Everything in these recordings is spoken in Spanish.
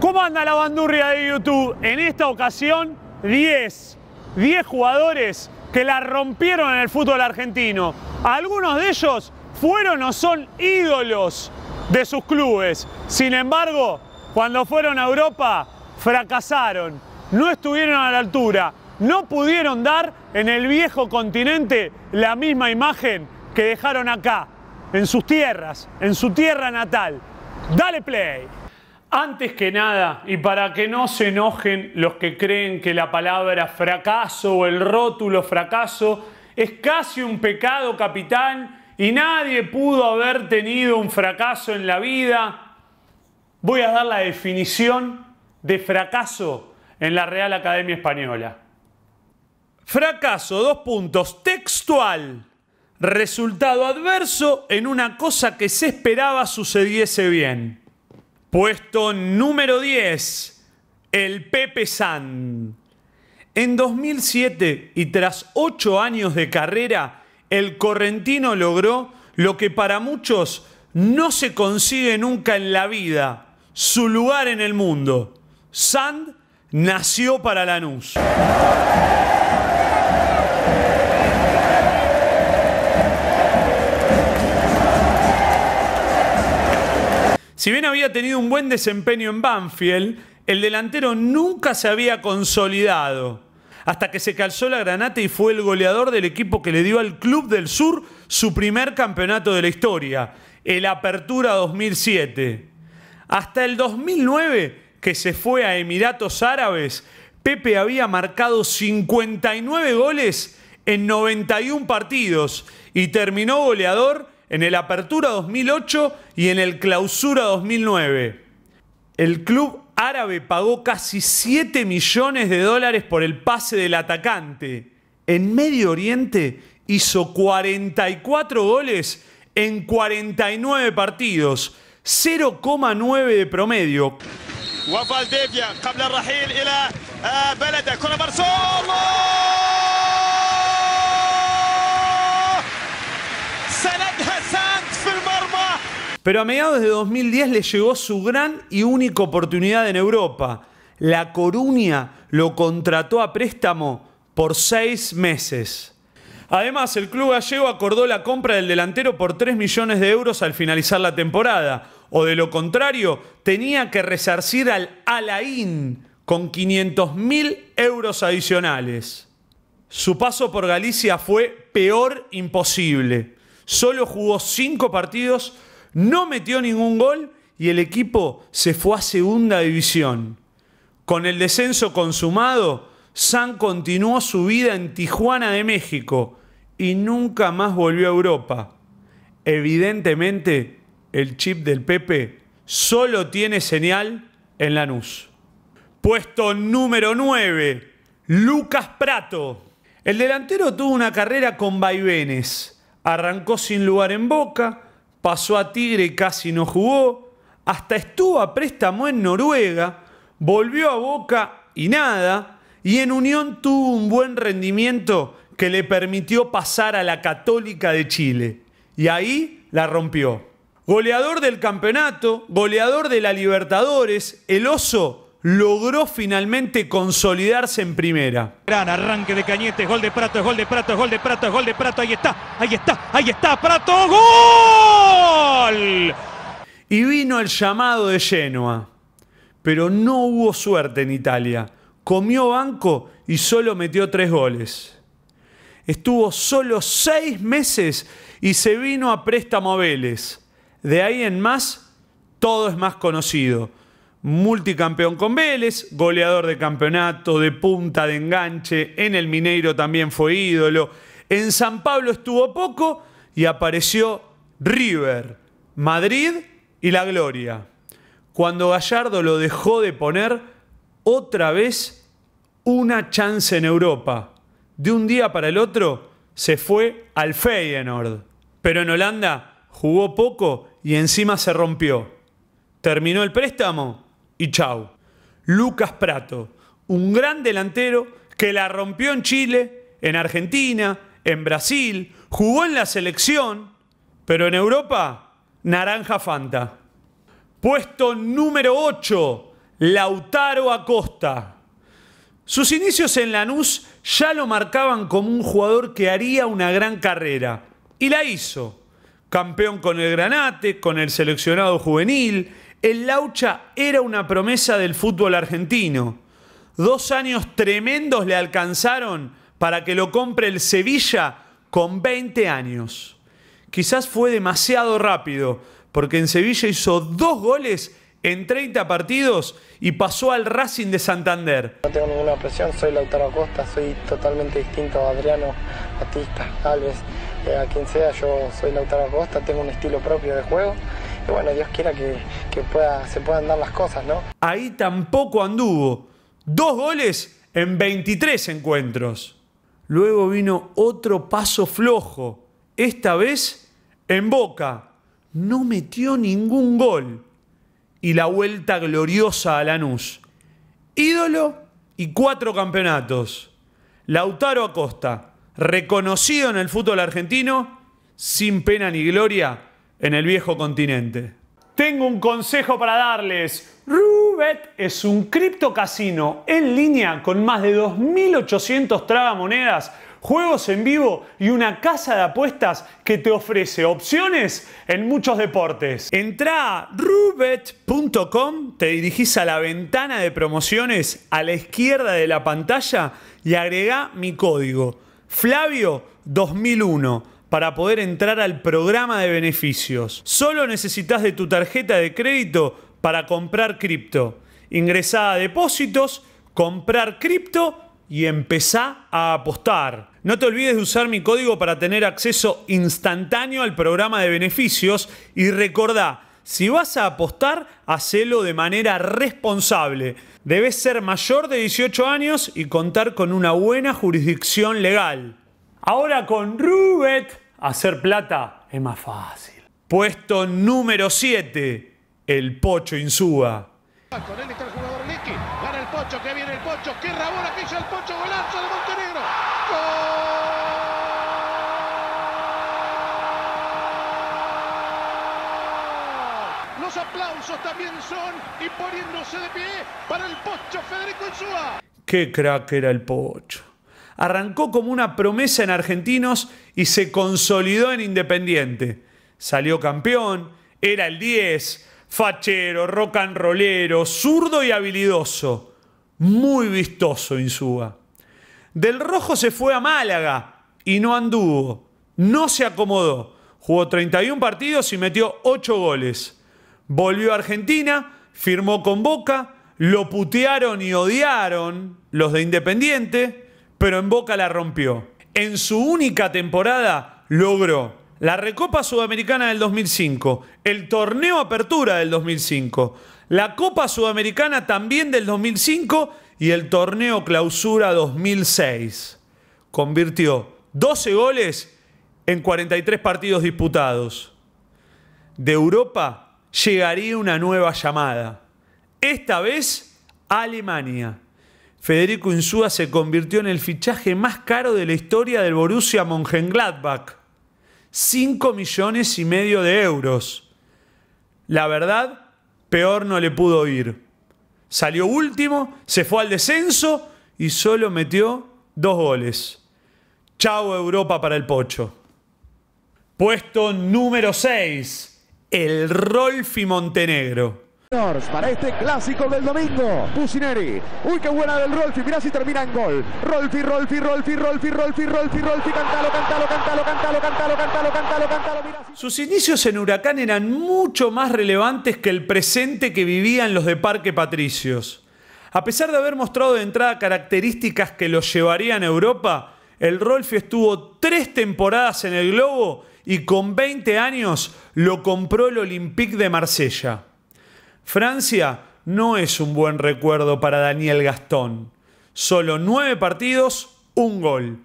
¿Cómo anda la bandurria de YouTube? En esta ocasión, 10. 10 jugadores que la rompieron en el fútbol argentino. Algunos de ellos fueron o son ídolos de sus clubes. Sin embargo, cuando fueron a Europa, fracasaron, no estuvieron a la altura, no pudieron dar en el viejo continente la misma imagen que dejaron acá, en sus tierras, en su tierra natal. Dale play. Antes que nada, y para que no se enojen los que creen que la palabra fracaso o el rótulo fracaso es casi un pecado capitán y nadie pudo haber tenido un fracaso en la vida, voy a dar la definición de fracaso en la Real Academia Española. Fracaso, dos puntos, textual, resultado adverso en una cosa que se esperaba sucediese bien. Puesto número 10, el Pepe Sand. En 2007 y tras ocho años de carrera, el correntino logró lo que para muchos no se consigue nunca en la vida, su lugar en el mundo. Sand nació para Lanús. Si bien había tenido un buen desempeño en Banfield, el delantero nunca se había consolidado, hasta que se calzó la granata y fue el goleador del equipo que le dio al Club del Sur su primer campeonato de la historia, el Apertura 2007. Hasta el 2009, que se fue a Emiratos Árabes, Pepe había marcado 59 goles en 91 partidos y terminó goleador en el Apertura 2008 y en el Clausura 2009. El club árabe pagó casi 7 millones de dólares por el pase del atacante. En Medio Oriente hizo 44 goles en 49 partidos, 0,9 de promedio. Pero a mediados de 2010 le llegó su gran y única oportunidad en Europa. La Coruña lo contrató a préstamo por seis meses. Además, el club gallego acordó la compra del delantero por 3 millones de euros al finalizar la temporada, o de lo contrario, tenía que resarcir al Alain con 500 mil euros adicionales. Su paso por Galicia fue peor imposible. Solo jugó cinco partidos no metió ningún gol y el equipo se fue a segunda división. Con el descenso consumado, San continuó su vida en Tijuana de México y nunca más volvió a Europa. Evidentemente, el chip del Pepe solo tiene señal en Lanús. Puesto número 9, Lucas Prato. El delantero tuvo una carrera con vaivenes. Arrancó sin lugar en boca, pasó a Tigre y casi no jugó, hasta estuvo a préstamo en Noruega, volvió a Boca y nada, y en Unión tuvo un buen rendimiento que le permitió pasar a la Católica de Chile, y ahí la rompió. Goleador del campeonato, goleador de la Libertadores, el oso logró finalmente consolidarse en primera. Gran arranque de Cañete, gol de Prato, gol de Prato, gol de Prato, gol de Prato, ahí está, ahí está, ahí está, Prato, gol. Y vino el llamado de Genoa, pero no hubo suerte en Italia. Comió banco y solo metió tres goles. Estuvo solo seis meses y se vino a préstamo a Vélez. De ahí en más, todo es más conocido multicampeón con Vélez, goleador de campeonato, de punta, de enganche, en el Mineiro también fue ídolo, en San Pablo estuvo poco y apareció River, Madrid y la Gloria. Cuando Gallardo lo dejó de poner, otra vez una chance en Europa. De un día para el otro se fue al Feyenoord. Pero en Holanda jugó poco y encima se rompió. ¿Terminó el préstamo? y chau. Lucas Prato, un gran delantero que la rompió en Chile, en Argentina, en Brasil, jugó en la selección, pero en Europa, naranja Fanta. Puesto número 8, Lautaro Acosta. Sus inicios en Lanús ya lo marcaban como un jugador que haría una gran carrera. Y la hizo. Campeón con el Granate, con el seleccionado juvenil, el Laucha era una promesa del fútbol argentino. Dos años tremendos le alcanzaron para que lo compre el Sevilla con 20 años. Quizás fue demasiado rápido, porque en Sevilla hizo dos goles en 30 partidos y pasó al Racing de Santander. No tengo ninguna presión, soy Lautaro Acosta, soy totalmente distinto a Adriano, Batista, Alves, eh, a quien sea, yo soy Lautaro Acosta, tengo un estilo propio de juego que bueno, Dios quiera que, se puedan dar las cosas, ¿no? Ahí tampoco anduvo. Dos goles en 23 encuentros. Luego vino otro paso flojo, esta vez en Boca. No metió ningún gol. Y la vuelta gloriosa a Lanús. Ídolo y cuatro campeonatos. Lautaro Acosta, reconocido en el fútbol argentino, sin pena ni gloria, en el viejo continente. Tengo un consejo para darles. Rubet es un cripto casino en línea con más de 2.800 tragamonedas, juegos en vivo y una casa de apuestas que te ofrece opciones en muchos deportes. Entra a rubet.com, te dirigís a la ventana de promociones a la izquierda de la pantalla y agrega mi código Flavio 2001 para poder entrar al programa de beneficios. Solo necesitas de tu tarjeta de crédito para comprar cripto. Ingresá a depósitos, comprar cripto y empezá a apostar. No te olvides de usar mi código para tener acceso instantáneo al programa de beneficios y recordá, si vas a apostar, hacelo de manera responsable. Debes ser mayor de 18 años y contar con una buena jurisdicción legal. Ahora con Rubet hacer plata es más fácil. Puesto número 7, el Pocho Insúa. Con él está el jugador Liki gana el Pocho, que viene el Pocho, ¡qué rabona que hizo el Pocho, golazo de Montenegro. ¡Gol! Los aplausos también son y poniéndose de pie para el Pocho Federico Insúa. Qué crack era el Pocho arrancó como una promesa en Argentinos y se consolidó en Independiente. Salió campeón, era el 10, fachero, rock zurdo y habilidoso. Muy vistoso Insúa. Del Rojo se fue a Málaga y no anduvo, no se acomodó. Jugó 31 partidos y metió 8 goles. Volvió a Argentina, firmó con Boca, lo putearon y odiaron los de Independiente pero en Boca la rompió. En su única temporada logró la Recopa Sudamericana del 2005, el Torneo Apertura del 2005, la Copa Sudamericana también del 2005 y el Torneo Clausura 2006. Convirtió 12 goles en 43 partidos disputados. De Europa llegaría una nueva llamada. Esta vez Alemania. Federico Insúa se convirtió en el fichaje más caro de la historia del Borussia Mönchengladbach. 5 millones y medio de euros. La verdad, peor no le pudo ir. Salió último, se fue al descenso y solo metió dos goles. Chao Europa para el Pocho. Puesto número 6. El Rolfi Montenegro para este clásico del domingo. Pusineri. Uy, qué buena del Rolfi. Mirá si termina en gol. Rolfi, Rolfi, Rolfi, Rolfi, Rolfi, Rolfi, Rolfi. Cantalo, cantalo, cantalo, cantalo, cantalo, cantalo, cantalo, Sus inicios en Huracán eran mucho más relevantes que el presente que vivían los de Parque Patricios. A pesar de haber mostrado de entrada características que los llevarían a Europa, el Rolfi estuvo tres temporadas en el globo y con 20 años lo compró el Olympique de Marsella. Francia no es un buen recuerdo para Daniel Gastón. Solo nueve partidos, un gol.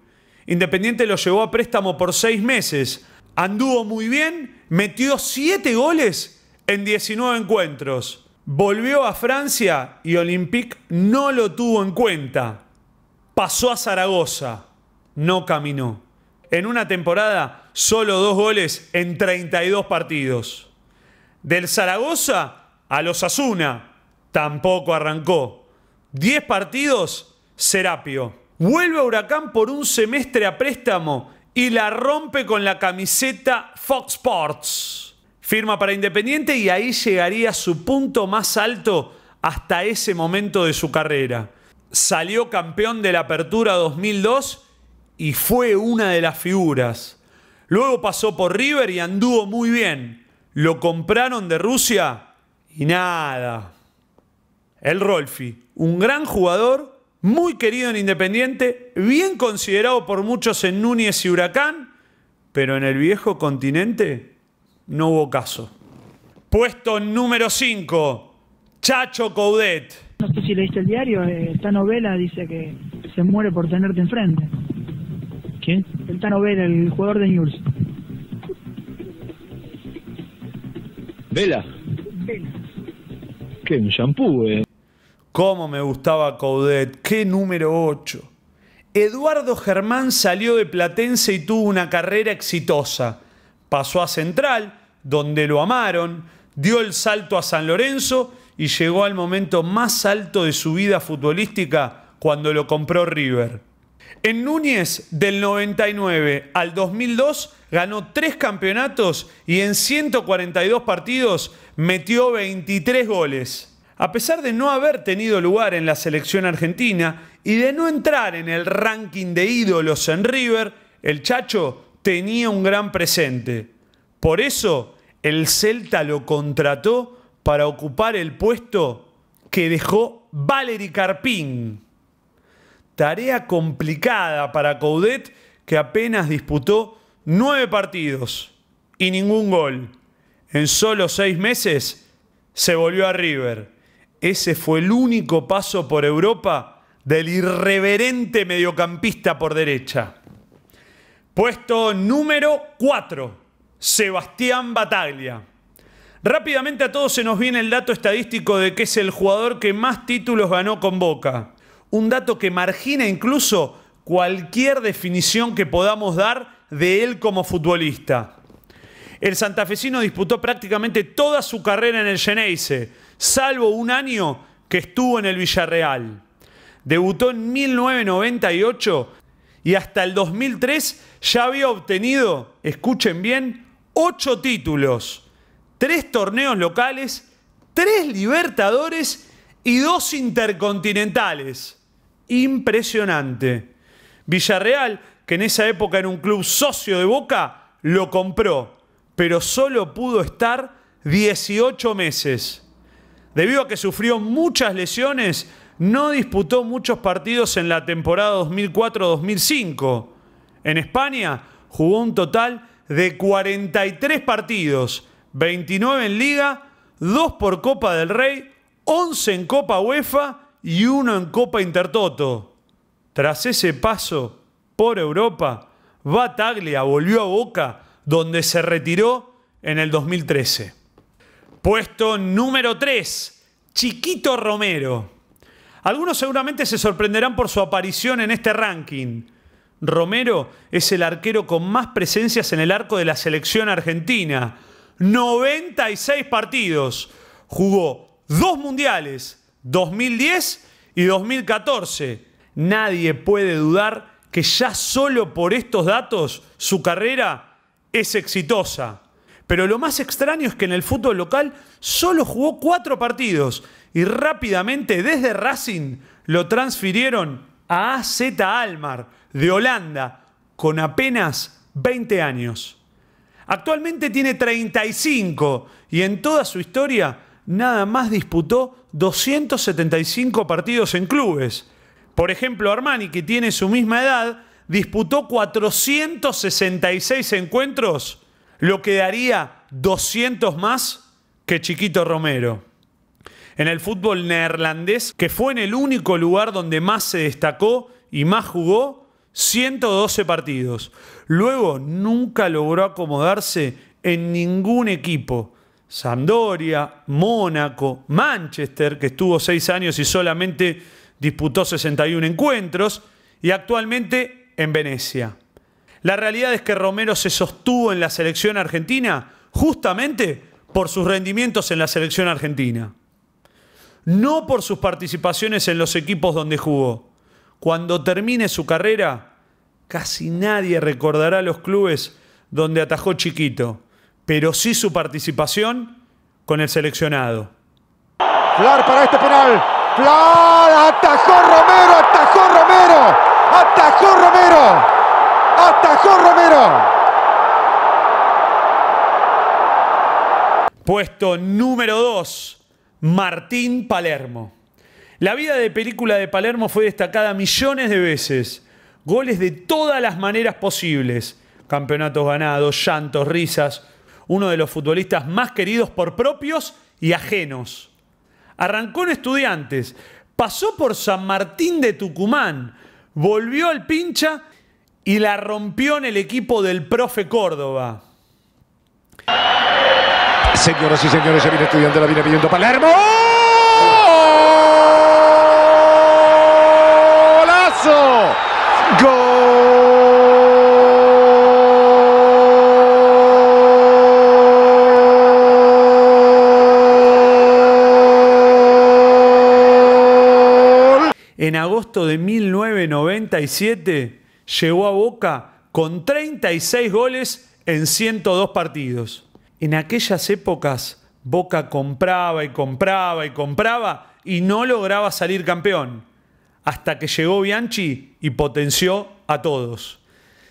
Independiente lo llevó a préstamo por seis meses. Anduvo muy bien, metió siete goles en 19 encuentros. Volvió a Francia y Olympique no lo tuvo en cuenta. Pasó a Zaragoza. No caminó. En una temporada, solo dos goles en 32 partidos. Del Zaragoza a los Asuna tampoco arrancó. 10 partidos, Serapio. Vuelve a Huracán por un semestre a préstamo y la rompe con la camiseta Fox Sports. Firma para Independiente y ahí llegaría su punto más alto hasta ese momento de su carrera. Salió campeón de la Apertura 2002 y fue una de las figuras. Luego pasó por River y anduvo muy bien. Lo compraron de Rusia y nada. El Rolfi, un gran jugador, muy querido en Independiente, bien considerado por muchos en Núñez y Huracán, pero en el viejo continente no hubo caso. Puesto número 5, Chacho Coudet. No sé si leíste el diario, esta eh, novela dice que se muere por tenerte enfrente. ¿Quién? El Tano Vela, el jugador de News. Vela. Vela. ¿Qué? Eh. ¿Cómo me gustaba Caudet, ¡Qué número 8! Eduardo Germán salió de Platense y tuvo una carrera exitosa. Pasó a Central, donde lo amaron, dio el salto a San Lorenzo y llegó al momento más alto de su vida futbolística cuando lo compró River. En Núñez, del 99 al 2002, ganó tres campeonatos y en 142 partidos metió 23 goles. A pesar de no haber tenido lugar en la selección argentina y de no entrar en el ranking de ídolos en River, el Chacho tenía un gran presente. Por eso, el Celta lo contrató para ocupar el puesto que dejó Valery Carpín. Tarea complicada para Coudet, que apenas disputó nueve partidos y ningún gol. En solo seis meses se volvió a River. Ese fue el único paso por Europa del irreverente mediocampista por derecha. Puesto número 4, Sebastián Bataglia. Rápidamente a todos se nos viene el dato estadístico de que es el jugador que más títulos ganó con Boca un dato que margina incluso cualquier definición que podamos dar de él como futbolista. El santafesino disputó prácticamente toda su carrera en el Geneise, salvo un año que estuvo en el Villarreal. Debutó en 1998 y hasta el 2003 ya había obtenido, escuchen bien, ocho títulos, tres torneos locales, tres Libertadores y dos intercontinentales. Impresionante. Villarreal, que en esa época era un club socio de Boca, lo compró, pero solo pudo estar 18 meses. Debido a que sufrió muchas lesiones, no disputó muchos partidos en la temporada 2004-2005. En España jugó un total de 43 partidos, 29 en liga, 2 por Copa del Rey 11 en Copa UEFA y uno en Copa Intertoto. Tras ese paso por Europa, Bataglia volvió a Boca, donde se retiró en el 2013. Puesto número 3, Chiquito Romero. Algunos seguramente se sorprenderán por su aparición en este ranking. Romero es el arquero con más presencias en el arco de la selección argentina. 96 partidos. Jugó dos mundiales, 2010 y 2014. Nadie puede dudar que ya solo por estos datos su carrera es exitosa. Pero lo más extraño es que en el fútbol local solo jugó cuatro partidos y rápidamente desde Racing lo transfirieron a AZ Almar de Holanda con apenas 20 años. Actualmente tiene 35 y en toda su historia nada más disputó 275 partidos en clubes. Por ejemplo, Armani, que tiene su misma edad, disputó 466 encuentros, lo que daría 200 más que Chiquito Romero. En el fútbol neerlandés, que fue en el único lugar donde más se destacó y más jugó, 112 partidos. Luego nunca logró acomodarse en ningún equipo Sampdoria, Mónaco, Manchester, que estuvo seis años y solamente disputó 61 encuentros, y actualmente en Venecia. La realidad es que Romero se sostuvo en la selección argentina justamente por sus rendimientos en la selección argentina, no por sus participaciones en los equipos donde jugó. Cuando termine su carrera, casi nadie recordará los clubes donde atajó chiquito pero sí su participación con el seleccionado. Claro para este penal. Claro. atajó Romero, atajó Romero, atajó Romero, atajó Romero. Puesto número 2, Martín Palermo. La vida de película de Palermo fue destacada millones de veces. Goles de todas las maneras posibles. Campeonatos ganados, llantos, risas, uno de los futbolistas más queridos por propios y ajenos. Arrancó en estudiantes, pasó por San Martín de Tucumán, volvió al pincha y la rompió en el equipo del profe Córdoba. Señoras y señores, se viene la viene pidiendo Palermo. en agosto de 1997 llegó a Boca con 36 goles en 102 partidos. En aquellas épocas Boca compraba y compraba y compraba y no lograba salir campeón, hasta que llegó Bianchi y potenció a todos.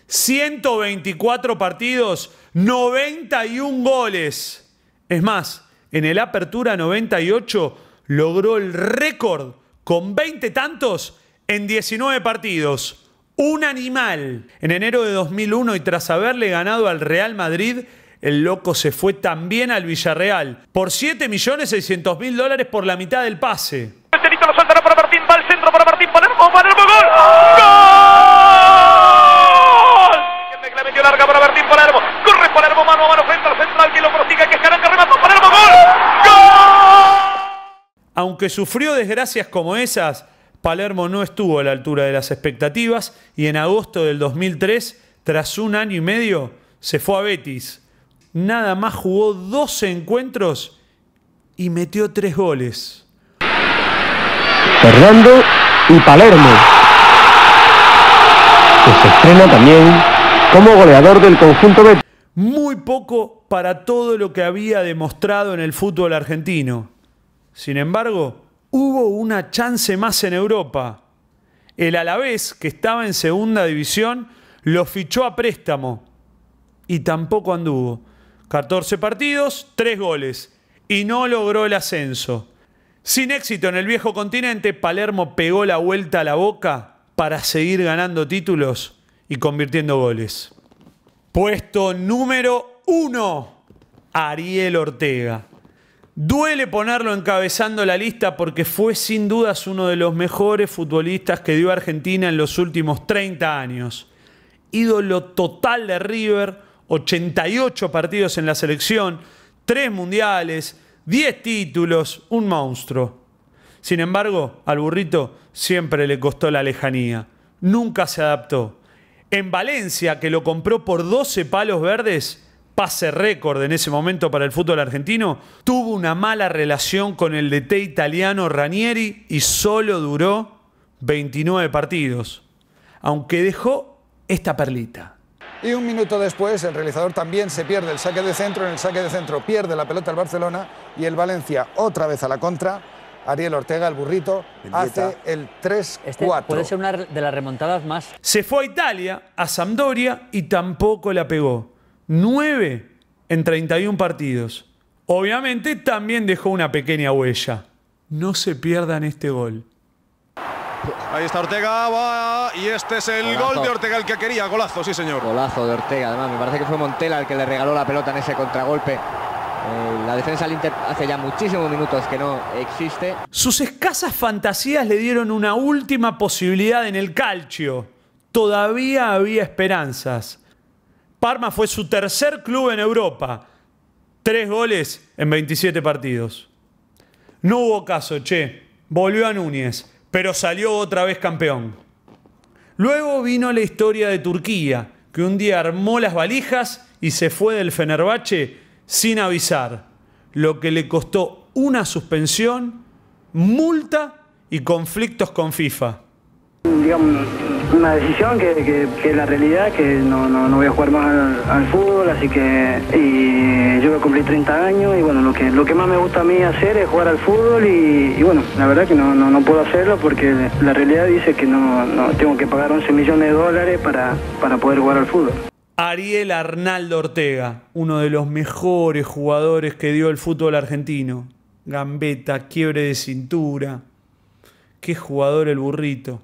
124 partidos, 91 goles. Es más, en el Apertura 98 logró el récord con 20 tantos en 19 partidos. Un animal. En enero de 2001 y tras haberle ganado al Real Madrid, el loco se fue también al Villarreal por 7.600.000 dólares por la mitad del pase. Lo saltará para Martín, va al centro para Martín, Palermo, ¡Oh, Palermo, gol. ¡Gol! La metió larga para Martín Palermo. Corre Palermo mano a mano frente al central que lo prosiga, que es Aunque sufrió desgracias como esas, Palermo no estuvo a la altura de las expectativas y en agosto del 2003, tras un año y medio, se fue a Betis. Nada más jugó 12 encuentros y metió tres goles. Fernando y Palermo, que se estrena también como goleador del conjunto Betis. Muy poco para todo lo que había demostrado en el fútbol argentino. Sin embargo, hubo una chance más en Europa. El Alavés, que estaba en segunda división, lo fichó a préstamo y tampoco anduvo. 14 partidos, 3 goles y no logró el ascenso. Sin éxito en el viejo continente, Palermo pegó la vuelta a la boca para seguir ganando títulos y convirtiendo goles. Puesto número 1, Ariel Ortega. Duele ponerlo encabezando la lista porque fue sin dudas uno de los mejores futbolistas que dio Argentina en los últimos 30 años. Ídolo total de River, 88 partidos en la selección, 3 mundiales, 10 títulos, un monstruo. Sin embargo, al burrito siempre le costó la lejanía. Nunca se adaptó. En Valencia, que lo compró por 12 palos verdes, pase récord en ese momento para el fútbol argentino, tuvo una mala relación con el DT italiano Ranieri y solo duró 29 partidos, aunque dejó esta perlita. Y un minuto después el realizador también se pierde el saque de centro, en el saque de centro pierde la pelota el Barcelona y el Valencia otra vez a la contra. Ariel Ortega, el burrito, hace el 3-4. Este puede ser una de las remontadas más. Se fue a Italia, a Sampdoria y tampoco la pegó. 9 en 31 partidos. Obviamente también dejó una pequeña huella. No se pierdan este gol. Ahí está Ortega, va, y este es el gol de Ortega, el que quería, golazo, sí señor. Golazo de Ortega, además, me parece que fue Montela el que le regaló la pelota en ese contragolpe. Eh, la defensa del Inter hace ya muchísimos minutos que no existe. Sus escasas fantasías le dieron una última posibilidad en el calcio. Todavía había esperanzas. Parma fue su tercer club en Europa. Tres goles en 27 partidos. No hubo caso, che. Volvió a Núñez, pero salió otra vez campeón. Luego vino la historia de Turquía, que un día armó las valijas y se fue del Fenerbache sin avisar, lo que le costó una suspensión, multa y conflictos con FIFA una decisión que, es la realidad, que no, voy a jugar más al, fútbol, así que yo voy a cumplir 30 años y bueno, lo que, lo que más me gusta a mí hacer es jugar al fútbol y, bueno, la verdad que no, puedo hacerlo porque la realidad dice que no, tengo que pagar 11 millones de dólares para, para poder jugar al fútbol. Ariel Arnaldo Ortega, uno de los mejores jugadores que dio el fútbol argentino. Gambeta, quiebre de cintura. Qué jugador el burrito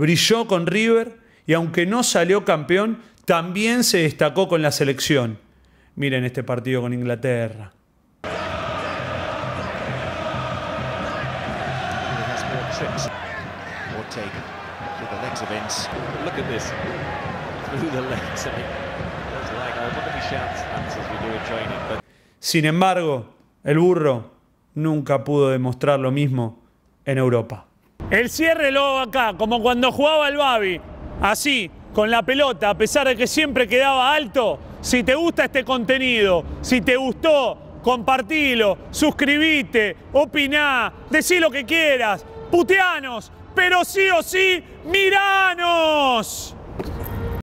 brilló con River y aunque no salió campeón, también se destacó con la selección. Miren este partido con Inglaterra. Eh? Oh, Sin embargo, el burro nunca pudo demostrar lo mismo en Europa. El cierre lo hago acá, como cuando jugaba el Babi, así, con la pelota, a pesar de que siempre quedaba alto. Si te gusta este contenido, si te gustó, compartilo, suscribite, opiná, decí lo que quieras, puteanos, pero sí o sí, miranos.